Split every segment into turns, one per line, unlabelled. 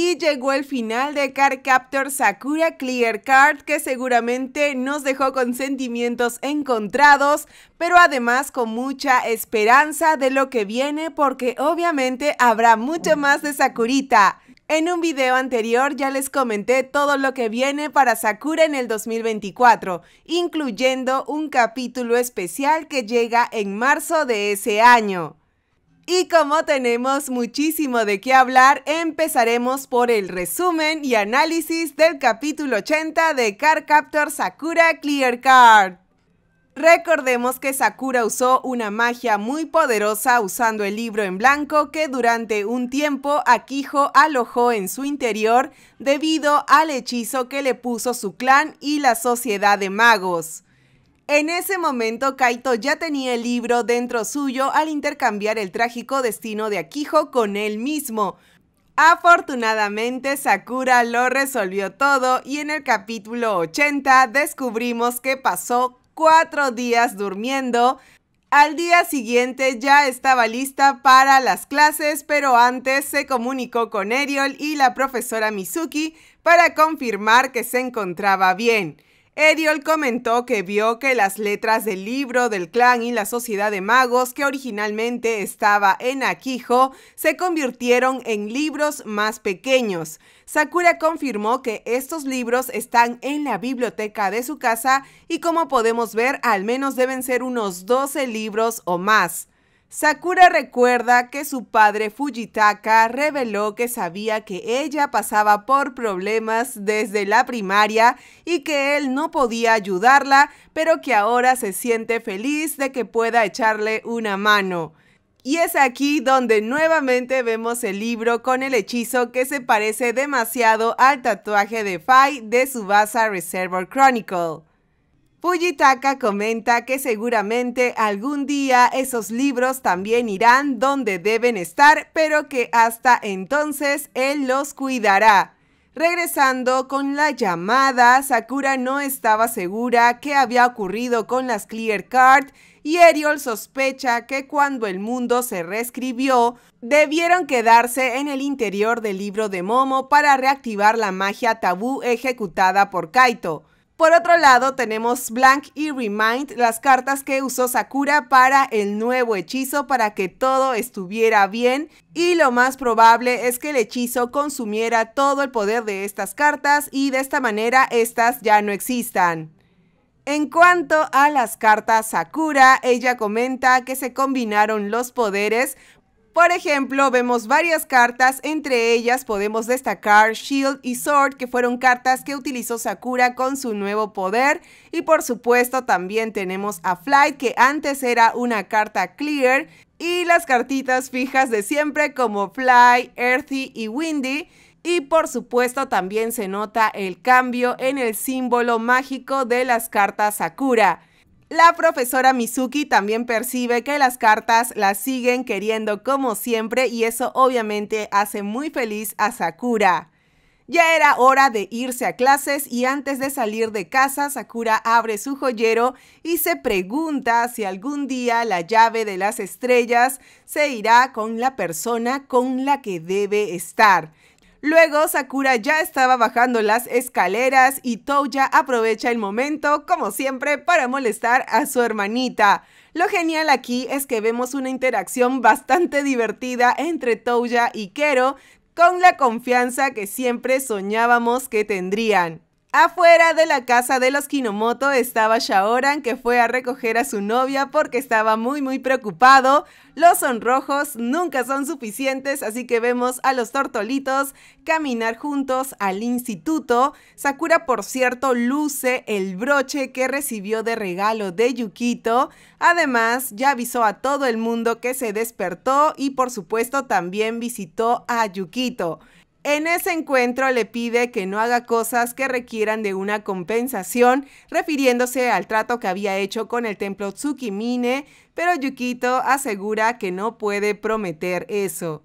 y llegó el final de Card Captor Sakura Clear Card que seguramente nos dejó con sentimientos encontrados, pero además con mucha esperanza de lo que viene porque obviamente habrá mucho más de Sakurita. En un video anterior ya les comenté todo lo que viene para Sakura en el 2024, incluyendo un capítulo especial que llega en marzo de ese año. Y como tenemos muchísimo de qué hablar, empezaremos por el resumen y análisis del capítulo 80 de Car Captor Sakura Clear Card. Recordemos que Sakura usó una magia muy poderosa usando el libro en blanco que durante un tiempo Akijo alojó en su interior debido al hechizo que le puso su clan y la sociedad de magos. En ese momento, Kaito ya tenía el libro dentro suyo al intercambiar el trágico destino de Akiho con él mismo. Afortunadamente, Sakura lo resolvió todo y en el capítulo 80 descubrimos que pasó cuatro días durmiendo. Al día siguiente ya estaba lista para las clases, pero antes se comunicó con Eriol y la profesora Mizuki para confirmar que se encontraba bien. Eriol comentó que vio que las letras del libro del clan y la sociedad de magos que originalmente estaba en Aquijo se convirtieron en libros más pequeños. Sakura confirmó que estos libros están en la biblioteca de su casa y como podemos ver al menos deben ser unos 12 libros o más. Sakura recuerda que su padre Fujitaka reveló que sabía que ella pasaba por problemas desde la primaria y que él no podía ayudarla, pero que ahora se siente feliz de que pueda echarle una mano. Y es aquí donde nuevamente vemos el libro con el hechizo que se parece demasiado al tatuaje de Fai de Subasa Reservoir Chronicle. Fujitaka comenta que seguramente algún día esos libros también irán donde deben estar, pero que hasta entonces él los cuidará. Regresando con la llamada, Sakura no estaba segura qué había ocurrido con las Clear Card y Eriol sospecha que cuando el mundo se reescribió, debieron quedarse en el interior del libro de Momo para reactivar la magia tabú ejecutada por Kaito. Por otro lado, tenemos Blank y Remind, las cartas que usó Sakura para el nuevo hechizo para que todo estuviera bien y lo más probable es que el hechizo consumiera todo el poder de estas cartas y de esta manera estas ya no existan. En cuanto a las cartas Sakura, ella comenta que se combinaron los poderes por ejemplo, vemos varias cartas, entre ellas podemos destacar Shield y Sword, que fueron cartas que utilizó Sakura con su nuevo poder. Y por supuesto también tenemos a Flight, que antes era una carta clear, y las cartitas fijas de siempre como Fly, Earthy y Windy. Y por supuesto también se nota el cambio en el símbolo mágico de las cartas Sakura. La profesora Mizuki también percibe que las cartas las siguen queriendo como siempre y eso obviamente hace muy feliz a Sakura. Ya era hora de irse a clases y antes de salir de casa, Sakura abre su joyero y se pregunta si algún día la llave de las estrellas se irá con la persona con la que debe estar. Luego Sakura ya estaba bajando las escaleras y Touya aprovecha el momento, como siempre, para molestar a su hermanita. Lo genial aquí es que vemos una interacción bastante divertida entre Touya y Kero, con la confianza que siempre soñábamos que tendrían. Afuera de la casa de los Kinomoto estaba Shaoran que fue a recoger a su novia porque estaba muy muy preocupado. Los sonrojos nunca son suficientes, así que vemos a los tortolitos caminar juntos al instituto. Sakura, por cierto, luce el broche que recibió de regalo de Yukito. Además, ya avisó a todo el mundo que se despertó y por supuesto también visitó a Yukito. En ese encuentro le pide que no haga cosas que requieran de una compensación, refiriéndose al trato que había hecho con el templo Tsukimine, pero Yukito asegura que no puede prometer eso.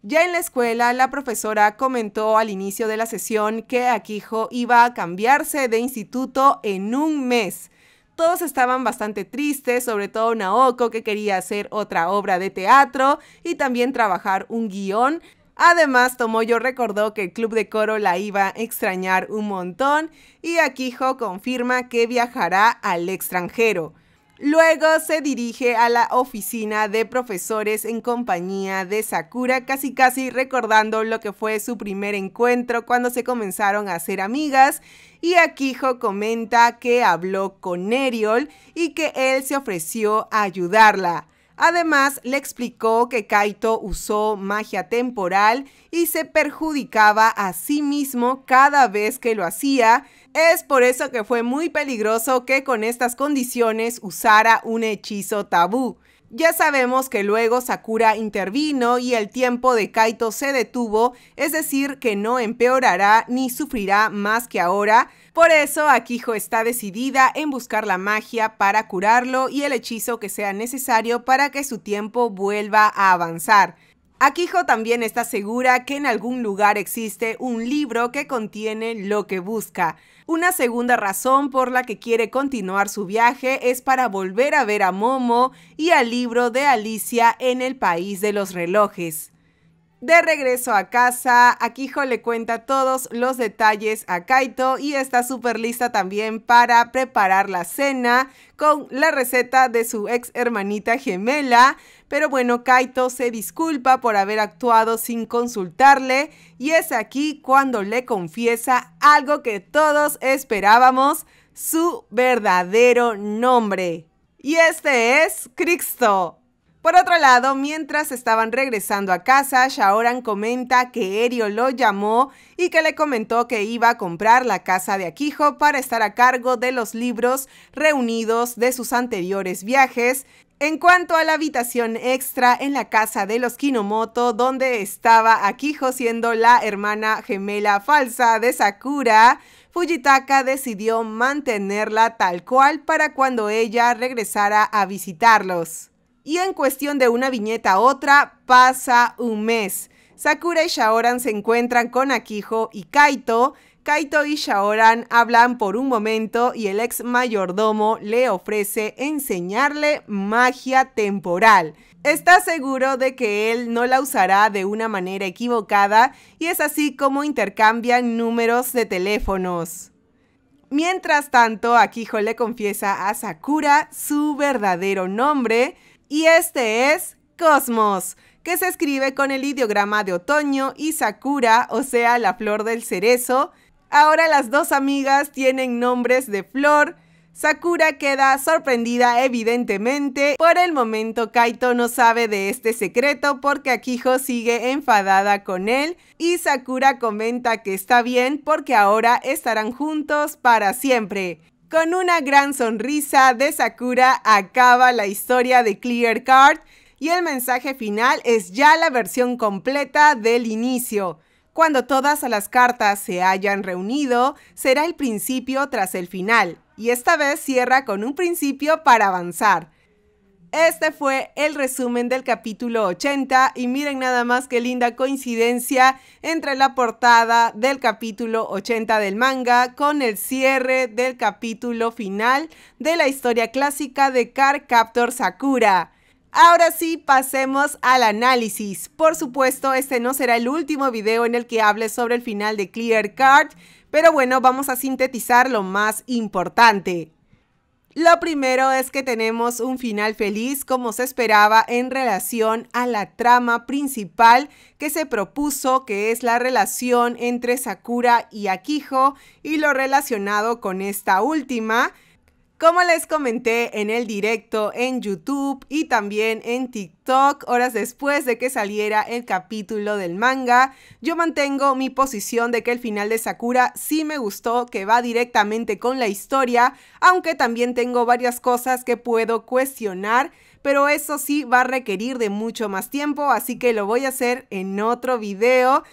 Ya en la escuela, la profesora comentó al inicio de la sesión que Akijo iba a cambiarse de instituto en un mes. Todos estaban bastante tristes, sobre todo Naoko que quería hacer otra obra de teatro y también trabajar un guión, Además, Tomoyo recordó que el club de coro la iba a extrañar un montón y Akiho confirma que viajará al extranjero. Luego se dirige a la oficina de profesores en compañía de Sakura, casi casi recordando lo que fue su primer encuentro cuando se comenzaron a ser amigas. Y Akiho comenta que habló con Eriol y que él se ofreció a ayudarla. Además, le explicó que Kaito usó magia temporal y se perjudicaba a sí mismo cada vez que lo hacía. Es por eso que fue muy peligroso que con estas condiciones usara un hechizo tabú. Ya sabemos que luego Sakura intervino y el tiempo de Kaito se detuvo, es decir, que no empeorará ni sufrirá más que ahora, por eso, Akiho está decidida en buscar la magia para curarlo y el hechizo que sea necesario para que su tiempo vuelva a avanzar. Akiho también está segura que en algún lugar existe un libro que contiene lo que busca. Una segunda razón por la que quiere continuar su viaje es para volver a ver a Momo y al libro de Alicia en el País de los Relojes. De regreso a casa, Akijo le cuenta todos los detalles a Kaito y está súper lista también para preparar la cena con la receta de su ex hermanita gemela. Pero bueno, Kaito se disculpa por haber actuado sin consultarle y es aquí cuando le confiesa algo que todos esperábamos, su verdadero nombre. Y este es Cristo. Por otro lado, mientras estaban regresando a casa, Shaoran comenta que Erio lo llamó y que le comentó que iba a comprar la casa de Akijo para estar a cargo de los libros reunidos de sus anteriores viajes. En cuanto a la habitación extra en la casa de los Kinomoto, donde estaba Akijo siendo la hermana gemela falsa de Sakura, Fujitaka decidió mantenerla tal cual para cuando ella regresara a visitarlos y en cuestión de una viñeta a otra pasa un mes. Sakura y Shaoran se encuentran con Akiho y Kaito. Kaito y Shaoran hablan por un momento y el ex mayordomo le ofrece enseñarle magia temporal. Está seguro de que él no la usará de una manera equivocada y es así como intercambian números de teléfonos. Mientras tanto, Akiho le confiesa a Sakura su verdadero nombre, y este es Cosmos, que se escribe con el ideograma de otoño y Sakura, o sea, la flor del cerezo. Ahora las dos amigas tienen nombres de flor. Sakura queda sorprendida evidentemente. Por el momento Kaito no sabe de este secreto porque Akiho sigue enfadada con él y Sakura comenta que está bien porque ahora estarán juntos para siempre. Con una gran sonrisa de Sakura acaba la historia de Clear Card y el mensaje final es ya la versión completa del inicio. Cuando todas las cartas se hayan reunido, será el principio tras el final, y esta vez cierra con un principio para avanzar. Este fue el resumen del capítulo 80 y miren nada más qué linda coincidencia entre la portada del capítulo 80 del manga con el cierre del capítulo final de la historia clásica de Car Captor Sakura. Ahora sí, pasemos al análisis. Por supuesto, este no será el último video en el que hable sobre el final de Clear Card, pero bueno, vamos a sintetizar lo más importante. Lo primero es que tenemos un final feliz como se esperaba en relación a la trama principal que se propuso, que es la relación entre Sakura y Akiho y lo relacionado con esta última. Como les comenté en el directo en YouTube y también en TikTok, horas después de que saliera el capítulo del manga, yo mantengo mi posición de que el final de Sakura sí me gustó, que va directamente con la historia, aunque también tengo varias cosas que puedo cuestionar, pero eso sí va a requerir de mucho más tiempo, así que lo voy a hacer en otro video.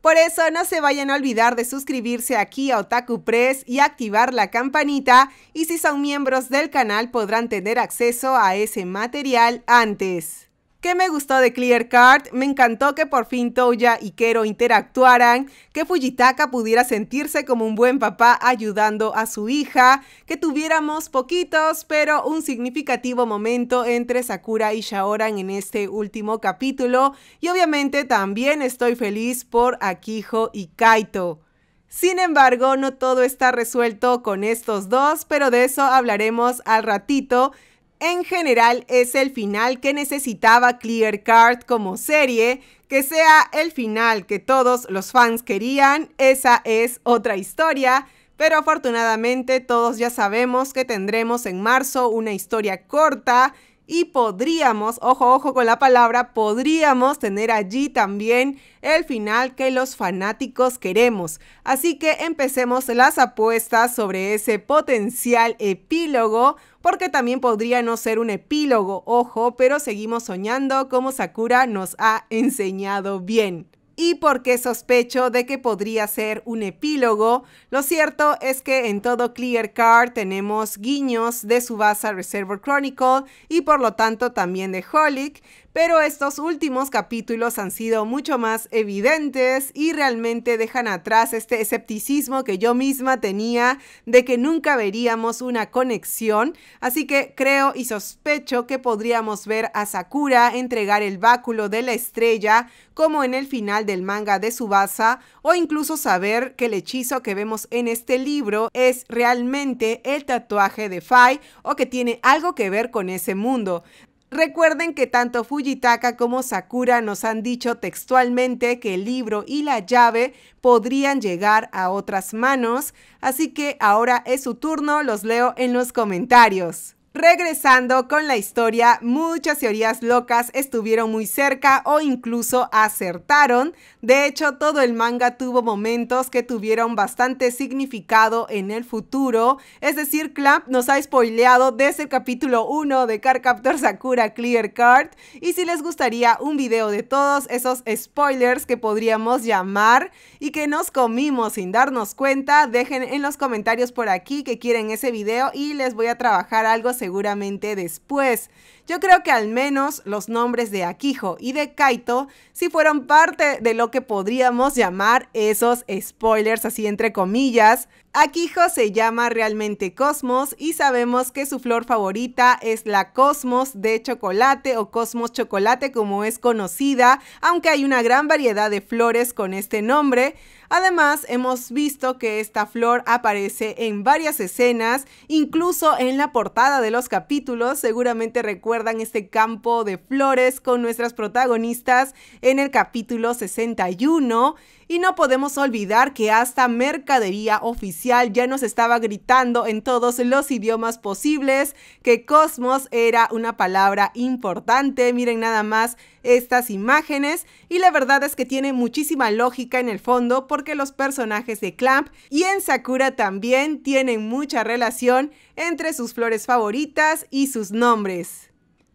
Por eso no se vayan a olvidar de suscribirse aquí a Otaku Press y activar la campanita y si son miembros del canal podrán tener acceso a ese material antes. ¿Qué me gustó de Clear Card? Me encantó que por fin Toya y Kero interactuaran, que Fujitaka pudiera sentirse como un buen papá ayudando a su hija, que tuviéramos poquitos pero un significativo momento entre Sakura y Shaoran en este último capítulo y obviamente también estoy feliz por Akiho y Kaito. Sin embargo, no todo está resuelto con estos dos, pero de eso hablaremos al ratito, en general es el final que necesitaba Clear Card como serie, que sea el final que todos los fans querían, esa es otra historia, pero afortunadamente todos ya sabemos que tendremos en marzo una historia corta y podríamos, ojo, ojo con la palabra, podríamos tener allí también el final que los fanáticos queremos. Así que empecemos las apuestas sobre ese potencial epílogo, porque también podría no ser un epílogo, ojo, pero seguimos soñando como Sakura nos ha enseñado bien y porque sospecho de que podría ser un epílogo, lo cierto es que en todo Clear Card tenemos guiños de Subasa Reservoir Chronicle y por lo tanto también de Holic, pero estos últimos capítulos han sido mucho más evidentes y realmente dejan atrás este escepticismo que yo misma tenía de que nunca veríamos una conexión, así que creo y sospecho que podríamos ver a Sakura entregar el báculo de la estrella como en el final del manga de Subasa o incluso saber que el hechizo que vemos en este libro es realmente el tatuaje de Fai o que tiene algo que ver con ese mundo. Recuerden que tanto Fujitaka como Sakura nos han dicho textualmente que el libro y la llave podrían llegar a otras manos, así que ahora es su turno, los leo en los comentarios. Regresando con la historia, muchas teorías locas estuvieron muy cerca o incluso acertaron. De hecho, todo el manga tuvo momentos que tuvieron bastante significado en el futuro. Es decir, Clamp nos ha spoileado desde el capítulo 1 de Cardcaptor Sakura Clear Card. Y si les gustaría un video de todos esos spoilers que podríamos llamar y que nos comimos sin darnos cuenta, dejen en los comentarios por aquí que quieren ese video y les voy a trabajar algo seguramente después yo creo que al menos los nombres de Akijo y de Kaito si fueron parte de lo que podríamos llamar esos spoilers así entre comillas. Akijo se llama realmente Cosmos y sabemos que su flor favorita es la Cosmos de chocolate o Cosmos chocolate como es conocida, aunque hay una gran variedad de flores con este nombre. Además, hemos visto que esta flor aparece en varias escenas, incluso en la portada de los capítulos, seguramente recuerdan este campo de flores con nuestras protagonistas en el capítulo 61. Y no podemos olvidar que hasta Mercadería Oficial ya nos estaba gritando en todos los idiomas posibles que cosmos era una palabra importante. Miren nada más estas imágenes y la verdad es que tiene muchísima lógica en el fondo porque los personajes de Clamp y en Sakura también tienen mucha relación entre sus flores favoritas y sus nombres.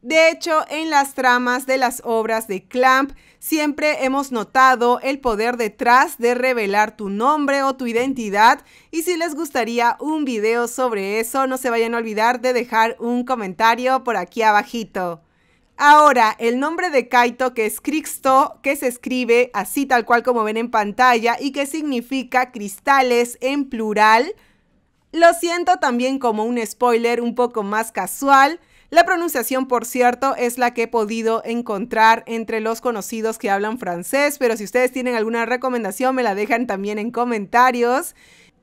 De hecho, en las tramas de las obras de Clamp siempre hemos notado el poder detrás de revelar tu nombre o tu identidad y si les gustaría un video sobre eso, no se vayan a olvidar de dejar un comentario por aquí abajito. Ahora, el nombre de Kaito que es Crixto, que se escribe así tal cual como ven en pantalla y que significa cristales en plural, lo siento también como un spoiler un poco más casual, la pronunciación, por cierto, es la que he podido encontrar entre los conocidos que hablan francés, pero si ustedes tienen alguna recomendación, me la dejan también en comentarios.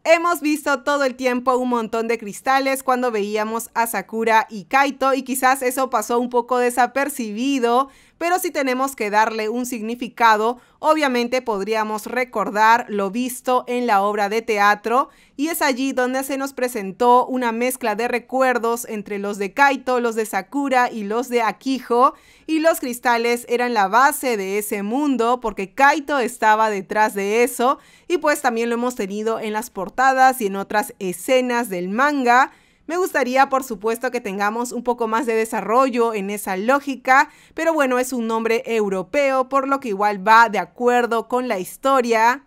Hemos visto todo el tiempo un montón de cristales cuando veíamos a Sakura y Kaito y quizás eso pasó un poco desapercibido, pero si tenemos que darle un significado, obviamente podríamos recordar lo visto en la obra de teatro y es allí donde se nos presentó una mezcla de recuerdos entre los de Kaito, los de Sakura y los de Akijo y los cristales eran la base de ese mundo porque Kaito estaba detrás de eso y pues también lo hemos tenido en las portadas y en otras escenas del manga me gustaría, por supuesto, que tengamos un poco más de desarrollo en esa lógica, pero bueno, es un nombre europeo, por lo que igual va de acuerdo con la historia.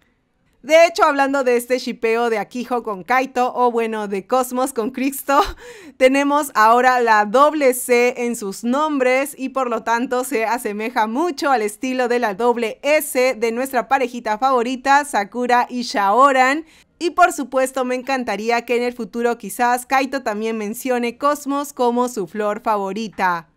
De hecho, hablando de este shipeo de Akiho con Kaito, o bueno, de Cosmos con Cristo, tenemos ahora la doble C en sus nombres y por lo tanto se asemeja mucho al estilo de la doble S de nuestra parejita favorita, Sakura y Shaoran, y por supuesto me encantaría que en el futuro quizás Kaito también mencione Cosmos como su flor favorita.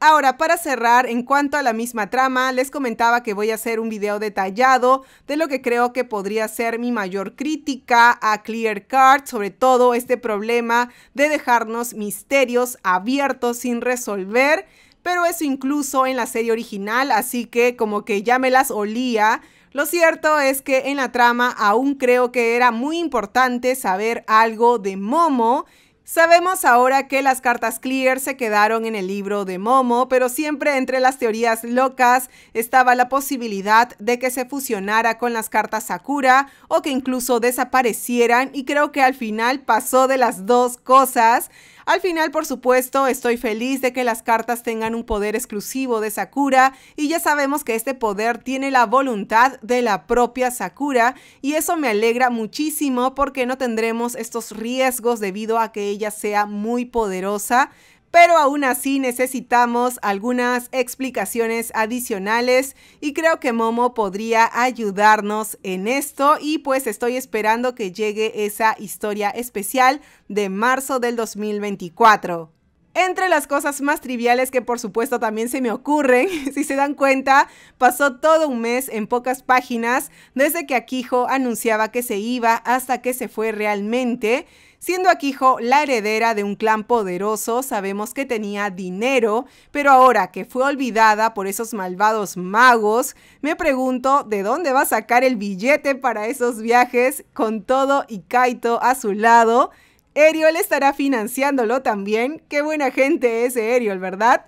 Ahora, para cerrar, en cuanto a la misma trama, les comentaba que voy a hacer un video detallado de lo que creo que podría ser mi mayor crítica a Clear Card, sobre todo este problema de dejarnos misterios abiertos sin resolver, pero eso incluso en la serie original, así que como que ya me las olía lo cierto es que en la trama aún creo que era muy importante saber algo de Momo. Sabemos ahora que las cartas Clear se quedaron en el libro de Momo, pero siempre entre las teorías locas estaba la posibilidad de que se fusionara con las cartas Sakura o que incluso desaparecieran y creo que al final pasó de las dos cosas. Al final, por supuesto, estoy feliz de que las cartas tengan un poder exclusivo de Sakura y ya sabemos que este poder tiene la voluntad de la propia Sakura y eso me alegra muchísimo porque no tendremos estos riesgos debido a que ella sea muy poderosa pero aún así necesitamos algunas explicaciones adicionales y creo que Momo podría ayudarnos en esto y pues estoy esperando que llegue esa historia especial de marzo del 2024. Entre las cosas más triviales que por supuesto también se me ocurren, si se dan cuenta, pasó todo un mes en pocas páginas desde que Akijo anunciaba que se iba hasta que se fue realmente Siendo Aquijo la heredera de un clan poderoso, sabemos que tenía dinero, pero ahora que fue olvidada por esos malvados magos, me pregunto de dónde va a sacar el billete para esos viajes con todo y Kaito a su lado. Eriol estará financiándolo también. Qué buena gente es Eriol, ¿verdad?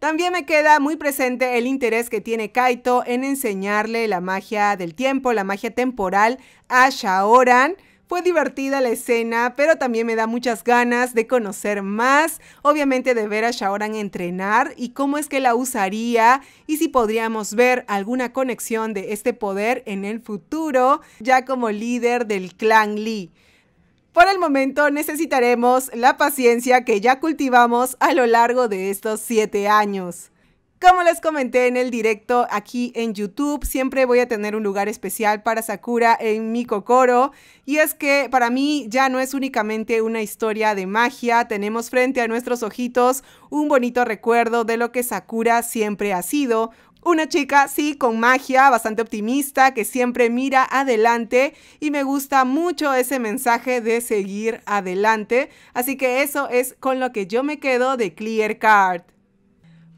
También me queda muy presente el interés que tiene Kaito en enseñarle la magia del tiempo, la magia temporal a Shaoran. Fue divertida la escena, pero también me da muchas ganas de conocer más, obviamente de ver a Shaoran entrenar y cómo es que la usaría y si podríamos ver alguna conexión de este poder en el futuro, ya como líder del clan Lee. Por el momento necesitaremos la paciencia que ya cultivamos a lo largo de estos siete años. Como les comenté en el directo aquí en YouTube, siempre voy a tener un lugar especial para Sakura en mi Kokoro. Y es que para mí ya no es únicamente una historia de magia, tenemos frente a nuestros ojitos un bonito recuerdo de lo que Sakura siempre ha sido, una chica, sí, con magia, bastante optimista, que siempre mira adelante y me gusta mucho ese mensaje de seguir adelante. Así que eso es con lo que yo me quedo de Clear Card.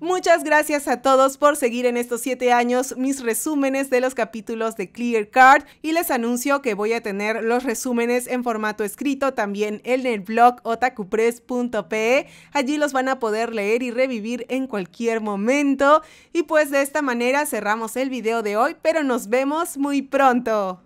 Muchas gracias a todos por seguir en estos siete años mis resúmenes de los capítulos de Clear Card y les anuncio que voy a tener los resúmenes en formato escrito también en el blog otakupress.pe. Allí los van a poder leer y revivir en cualquier momento. Y pues de esta manera cerramos el video de hoy, pero nos vemos muy pronto.